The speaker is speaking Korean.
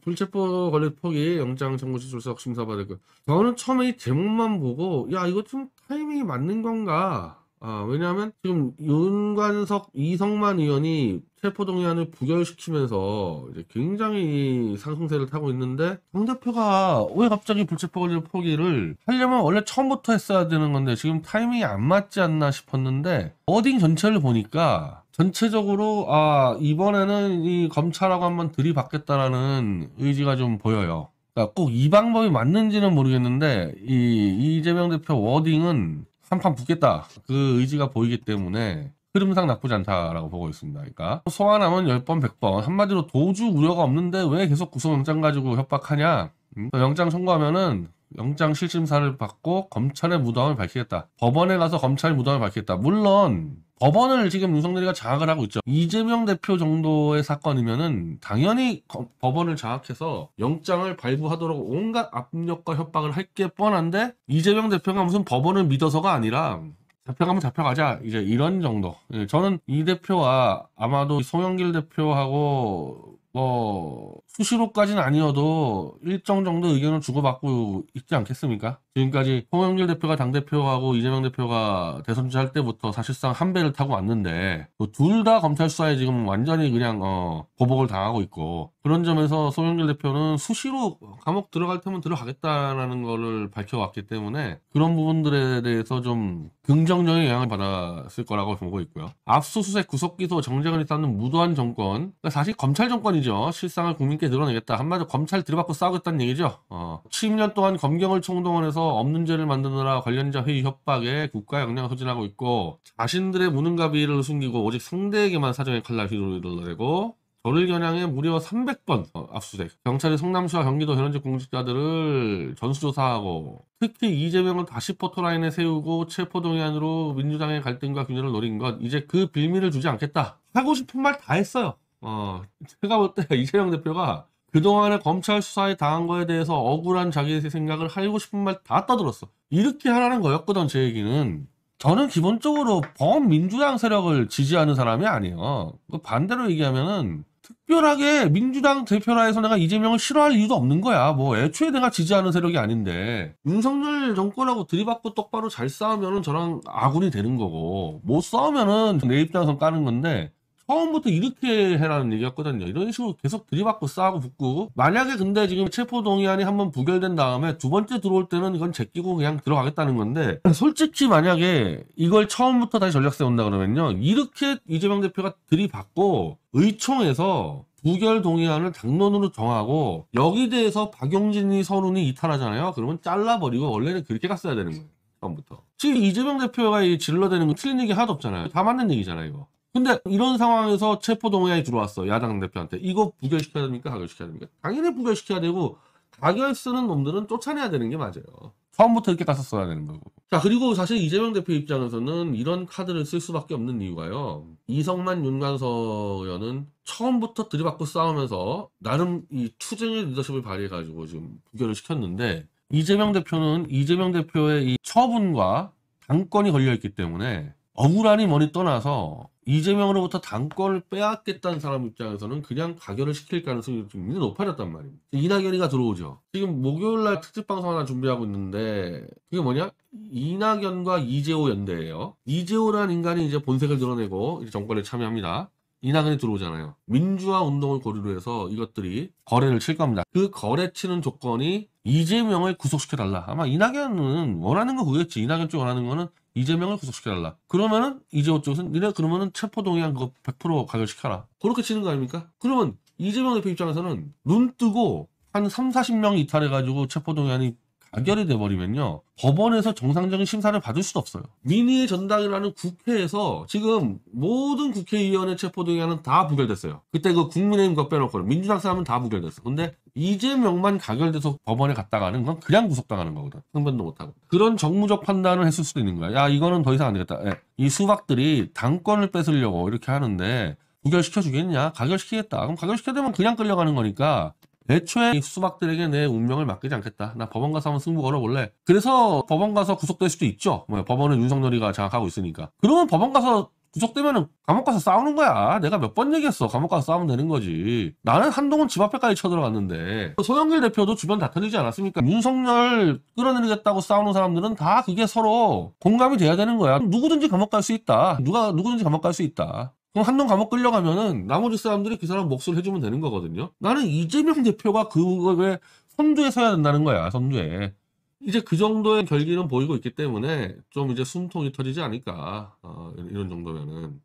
불체포 권리 포기 영장 청구시 출석 심사받을 거. 저는 처음에 이 제목만 보고 야 이거 좀 타이밍이 맞는 건가? 아 왜냐하면 지금 윤관석 이성만 의원이 체포동의안을 부결시키면서 이제 굉장히 상승세를 타고 있는데 당 대표가 왜 갑자기 불체포 권리 포기를 하려면 원래 처음부터 했어야 되는 건데 지금 타이밍이 안 맞지 않나 싶었는데 어딩 전체를 보니까 전체적으로 아 이번에는 이 검찰하고 한번 들이받겠다라는 의지가 좀 보여요. 그러니까 꼭이 방법이 맞는지는 모르겠는데 이 이재명 대표 워딩은 한판 붙겠다 그 의지가 보이기 때문에 흐름상 나쁘지 않다라고 보고 있습니다. 그러니까 소환하면 10번 100번 한마디로 도주 우려가 없는데 왜 계속 구속영장 가지고 협박하냐 음, 영장 청구하면은 영장 실심사를 받고 검찰의 무덤을 밝히겠다. 법원에 가서 검찰 무덤을 밝히겠다. 물론 법원을 지금 윤석열이가 장악을 하고 있죠. 이재명 대표 정도의 사건이면은 당연히 거, 법원을 장악해서 영장을 발부하도록 온갖 압력과 협박을 할 게 뻔한데 이재명 대표가 무슨 법원을 믿어서가 아니라 잡혀가면 잡혀가자 이제 이런 정도. 예, 저는 이 대표와 아마도 송영길 대표하고 뭐 수시로까지는 아니어도 일정 정도 의견을 주고받고 있지 않겠습니까? 지금까지 홍영길 대표가 당대표하고 이재명 대표가 대선 주자할 때부터 사실상 한 배를 타고 왔는데 그 둘다 검찰 수사에 지금 완전히 그냥 어, 보복을 당하고 있고 그런 점에서 송영길 대표는 수시로 감옥 들어갈 테면 들어가겠다라는 거를 밝혀왔기 때문에 그런 부분들에 대해서 좀 긍정적인 영향을 받았을 거라고 보고 있고요. 압수수색 구속기소 정쟁을 일단은 무도한 정권 그러니까 사실 검찰 정권이죠. 실상을 국민께 드러내겠다. 한마디로 검찰 들어받고 싸우겠다는 얘기죠. 어, 7년 동안 검경을 총동원해서 하서 없는 죄를 만드느라 관련자 회의 협박에 국가 역량을 소진하고 있고 자신들의 무능가비를 숨기고 오직 상대에게만 사정의 칼날 휘두르려고 저를 겨냥해 무려 300번 압수색 수 경찰이 성남시와 경기도 현직 원 공직자들을 전수조사하고 특히 이재명을 다시 포토라인에 세우고 체포동의안으로 민주당의 갈등과 균열을 노린 것 이제 그 빌미를 주지 않겠다 하고 싶은 말 다 했어요 어 제가 볼 때 이재명 대표가 그동안에 검찰 수사에 당한 거에 대해서 억울한 자기 생각을 하고 싶은 말 다 떠들었어. 이렇게 하라는 거였거든, 제 얘기는. 저는 기본적으로 범민주당 세력을 지지하는 사람이 아니에요. 그 반대로 얘기하면은 특별하게 민주당 대표라 해서 내가 이재명을 싫어할 이유도 없는 거야. 뭐 애초에 내가 지지하는 세력이 아닌데 윤석열 정권하고 들이받고 똑바로 잘 싸우면은 저랑 아군이 되는 거고 못 싸우면은 내 입장에서 까는 건데 처음부터 이렇게 해라는 얘기였거든요. 이런 식으로 계속 들이받고 싸고 우 붙고 만약에 근데 지금 체포동의안이 한번 부결된 다음에 두 번째 들어올 때는 이건 제끼고 그냥 들어가겠다는 건데 솔직히 만약에 이걸 처음부터 다시 전략세 온다 그러면요. 이렇게 이재명 대표가 들이받고 의총에서 부결 동의안을 당론으로 정하고 여기 대해서 박용진이 선운이 이탈하잖아요. 그러면 잘라버리고 원래는 그렇게 갔어야 되는 거예요. 처음부터. 지금 이재명 대표가 이 질러대는 거 틀린 얘기 하나도 없잖아요. 다 맞는 얘기잖아요, 이거. 근데 이런 상황에서 체포 동의안이 들어왔어 야당 대표한테 이거 부결시켜야 됩니까 가결시켜야 됩니까 당연히 부결시켜야 되고 가결 쓰는 놈들은 쫓아내야 되는 게 맞아요 처음부터 이렇게 갔었어야 되는 거고 자 그리고 사실 이재명 대표 입장에서는 이런 카드를 쓸 수밖에 없는 이유가요 이성만 윤관석 의원은 처음부터 들이받고 싸우면서 나름 이 투쟁의 리더십을 발휘해가지고 지금 부결을 시켰는데 이재명 대표는 이재명 대표의 이 처분과 당권이 걸려있기 때문에 억울하니 머니 떠나서 이재명으로부터 당권을 빼앗겠다는 사람 입장에서는 그냥 가결을 시킬 가능성이 좀 굉장히 높아졌단 말입니다. 이낙연이가 들어오죠. 지금 목요일 날 특집 방송 하나 준비하고 있는데 그게 뭐냐? 이낙연과 이재호 연대예요. 이재호라는 인간이 이제 본색을 드러내고 이제 정권에 참여합니다. 이낙연이 들어오잖아요. 민주화 운동을 고리로 해서 이것들이 거래를 칠 겁니다. 그 거래 치는 조건이 이재명을 구속시켜달라. 아마 이낙연은 원하는 거그겠지 이낙연 쪽 원하는 거는 이재명을 구속시켜달라. 그러면은 이재호 쪽은 니네 그러면은 체포동의안 그거 100% 가결시켜라. 그렇게 치는 거 아닙니까? 그러면 이재명 대표 입장에서는 눈 뜨고 한 3, 40명이 이탈해가지고 체포동의안이 가결이 돼버리면요 법원에서 정상적인 심사를 받을 수도 없어요 민의 의 전당이라는 국회에서 지금 모든 국회의원의 체포 동의안은 다 부결됐어요 그때 그 국민의힘 과 빼놓고 민주당 사람은 다 부결됐어 근데 이재명만 가결돼서 법원에 갔다가는 건 그냥 구속당하는 거거든 흥변도 못하고 그런 정무적 판단을 했을 수도 있는 거야 야 이거는 더 이상 안 되겠다 예. 이 수박들이 당권을 뺏으려고 이렇게 하는데 부결시켜주겠냐? 가결시키겠다. 그럼 가결시켜야 되면 그냥 끌려가는 거니까 애초에 이 수박들에게 내 운명을 맡기지 않겠다. 나 법원 가서 한번 승부 걸어볼래. 그래서 법원 가서 구속될 수도 있죠. 뭐 법원은 윤석열이가 장악하고 있으니까. 그러면 법원 가서 구속되면은 감옥 가서 싸우는 거야. 내가 몇 번 얘기했어. 감옥 가서 싸우면 되는 거지. 나는 한동훈 집 앞에까지 쳐들어갔는데 소영길 대표도 주변 다 털리지 않았습니까? 윤석열 끌어내리겠다고 싸우는 사람들은 다 그게 서로 공감이 돼야 되는 거야. 누구든지 감옥 갈 수 있다. 누가 누구든지 감옥 갈 수 있다. 그럼 한놈 감옥 끌려가면은 나머지 사람들이 그 사람 목소리 해주면 되는 거거든요. 나는 이재명 대표가 그거에 선두에 서야 된다는 거야, 선두에. 이제 그 정도의 결기는 보이고 있기 때문에 좀 이제 숨통이 터지지 않을까. 어, 이런 정도면은.